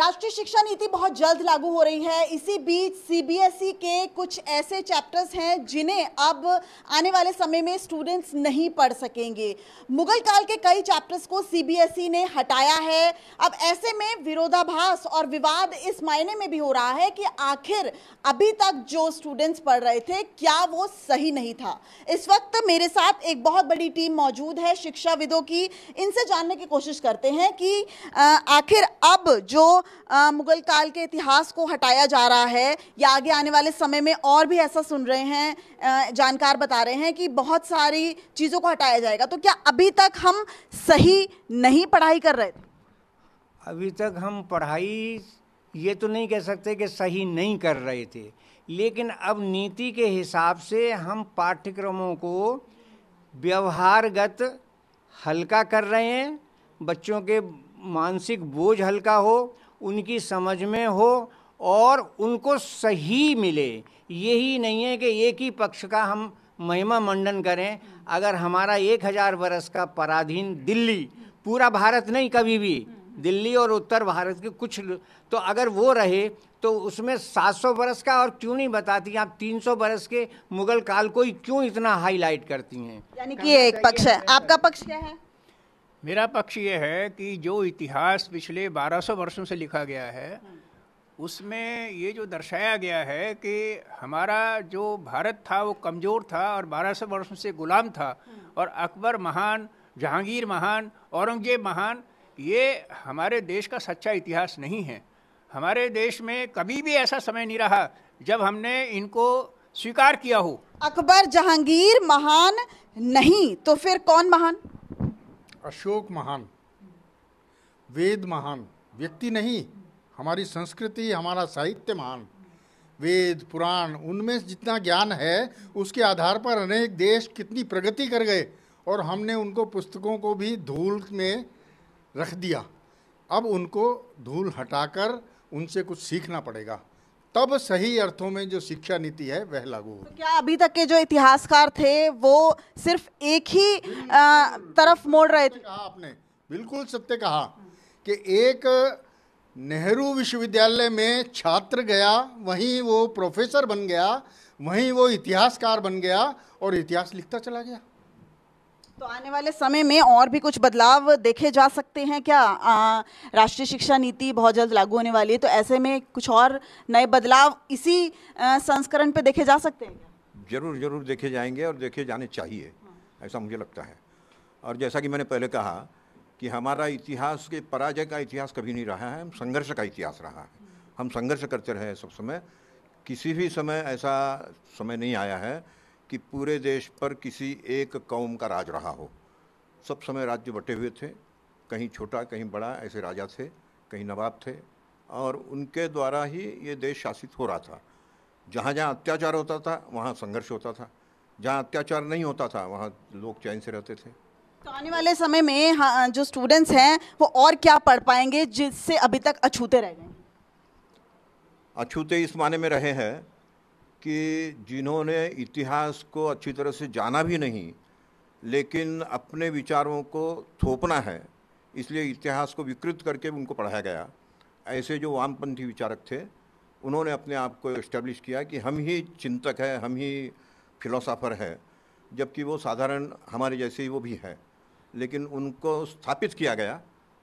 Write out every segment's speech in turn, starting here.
राष्ट्रीय शिक्षा नीति बहुत जल्द लागू हो रही है इसी बीच सीबीएसई e के कुछ ऐसे चैप्टर्स हैं जिन्हें अब आने वाले समय में स्टूडेंट्स नहीं पढ़ सकेंगे मुगल काल के कई चैप्टर्स को सीबीएसई e ने हटाया है अब ऐसे में विरोधाभास और विवाद इस मायने में भी हो रहा है कि आखिर अभी तक जो स्टूडेंट्स पढ़ रहे थे क्या वो सही नहीं था इस वक्त मेरे साथ एक बहुत बड़ी टीम मौजूद है शिक्षाविदों की इनसे जानने की कोशिश करते हैं कि आखिर अब जो मुगल काल के इतिहास को हटाया जा रहा है या आगे आने वाले समय में और भी ऐसा सुन रहे हैं जानकार बता रहे हैं कि बहुत सारी चीज़ों को हटाया जाएगा तो क्या अभी तक हम सही नहीं पढ़ाई कर रहे थे अभी तक हम पढ़ाई ये तो नहीं कह सकते कि सही नहीं कर रहे थे लेकिन अब नीति के हिसाब से हम पाठ्यक्रमों को व्यवहारगत हल्का कर रहे हैं बच्चों के मानसिक बोझ हल्का हो उनकी समझ में हो और उनको सही मिले यही नहीं है कि एक ही पक्ष का हम महिमा मंडन करें अगर हमारा एक हज़ार बरस का पराधीन दिल्ली पूरा भारत नहीं कभी भी दिल्ली और उत्तर भारत के कुछ तो अगर वो रहे तो उसमें 700 बरस का और क्यों नहीं बताती आप 300 बरस के मुगल काल को ही क्यों इतना हाईलाइट करती हैं यानी कि एक पक्ष है आपका पक्ष क्या है मेरा पक्ष ये है कि जो इतिहास पिछले 1200 वर्षों से लिखा गया है उसमें ये जो दर्शाया गया है कि हमारा जो भारत था वो कमज़ोर था और 1200 वर्षों से गुलाम था और अकबर महान जहांगीर महान औरंगजेब महान ये हमारे देश का सच्चा इतिहास नहीं है हमारे देश में कभी भी ऐसा समय नहीं रहा जब हमने इनको स्वीकार किया हो अकबर जहांगीर महान नहीं तो फिर कौन महान अशोक महान वेद महान व्यक्ति नहीं हमारी संस्कृति हमारा साहित्य महान वेद पुराण उनमें जितना ज्ञान है उसके आधार पर अनेक देश कितनी प्रगति कर गए और हमने उनको पुस्तकों को भी धूल में रख दिया अब उनको धूल हटाकर उनसे कुछ सीखना पड़ेगा तब सही अर्थों में जो शिक्षा नीति है वह लागू हो तो क्या अभी तक के जो इतिहासकार थे वो सिर्फ एक ही आ, तरफ मोड़ रहे थे कहा आपने बिल्कुल सत्य कहा कि एक नेहरू विश्वविद्यालय में छात्र गया वहीं वो प्रोफेसर बन गया वहीं वो इतिहासकार बन गया और इतिहास लिखता चला गया तो आने वाले समय में और भी कुछ बदलाव देखे जा सकते हैं क्या राष्ट्रीय शिक्षा नीति बहुत जल्द लागू होने वाली है तो ऐसे में कुछ और नए बदलाव इसी संस्करण पे देखे जा सकते हैं जरूर जरूर देखे जाएंगे और देखे जाने चाहिए ऐसा मुझे लगता है और जैसा कि मैंने पहले कहा कि हमारा इतिहास के पराजय का इतिहास कभी नहीं रहा है संघर्ष का इतिहास रहा है हम संघर्ष करते रहे सब समय किसी भी समय ऐसा समय नहीं आया है कि पूरे देश पर किसी एक कौम का राज रहा हो सब समय राज्य बटे हुए थे कहीं छोटा कहीं बड़ा ऐसे राजा थे कहीं नवाब थे और उनके द्वारा ही ये देश शासित हो रहा था जहाँ जहाँ अत्याचार होता था वहाँ संघर्ष होता था जहाँ अत्याचार नहीं होता था वहाँ लोग चैन से रहते थे तो आने वाले समय में हाँ, जो स्टूडेंट्स हैं वो और क्या पढ़ पाएंगे जिससे अभी तक अछूते रह गए अछूते इस माने में रहे हैं कि जिन्होंने इतिहास को अच्छी तरह से जाना भी नहीं लेकिन अपने विचारों को थोपना है इसलिए इतिहास को विकृत करके उनको पढ़ाया गया ऐसे जो वामपंथी विचारक थे उन्होंने अपने आप को इस्टेब्लिश किया कि हम ही चिंतक हैं हम ही फिलोसोफर हैं जबकि वो साधारण हमारे जैसे ही वो भी हैं लेकिन उनको स्थापित किया गया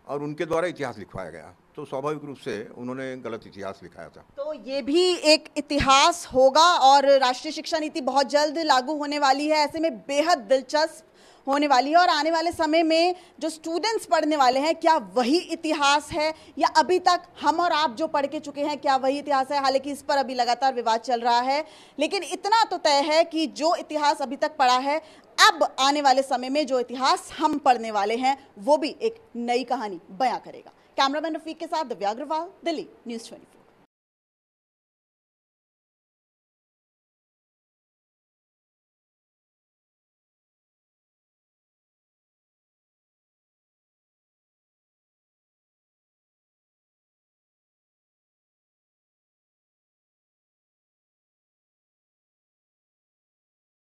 और उनके द्वारा इतिहास लिखवाया गया तो स्वाभाविक रूप से उन्होंने गलत इतिहास लिखाया था तो ये भी एक इतिहास होगा और राष्ट्रीय शिक्षा नीति बहुत जल्द लागू होने वाली है ऐसे में बेहद दिलचस्प होने वाली है और आने वाले समय में जो स्टूडेंट्स पढ़ने वाले हैं क्या वही इतिहास है या अभी तक हम और आप जो पढ़ के चुके हैं क्या वही इतिहास है हालांकि इस पर अभी लगातार विवाद चल रहा है लेकिन इतना तो तय है कि जो इतिहास अभी तक पढ़ा है अब आने वाले समय में जो इतिहास हम पढ़ने वाले हैं वो भी एक नई कहानी बयां करेगा कैमरामैन रफीक के साथ दिव्या अग्रवाल दिल्ली न्यूज ट्वेंटी